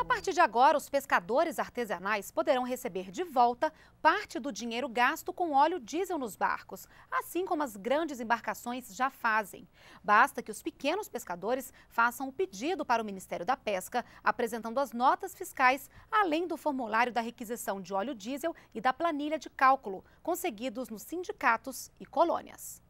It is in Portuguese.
A partir de agora, os pescadores artesanais poderão receber de volta parte do dinheiro gasto com óleo diesel nos barcos, assim como as grandes embarcações já fazem. Basta que os pequenos pescadores façam o um pedido para o Ministério da Pesca, apresentando as notas fiscais, além do formulário da requisição de óleo diesel e da planilha de cálculo, conseguidos nos sindicatos e colônias.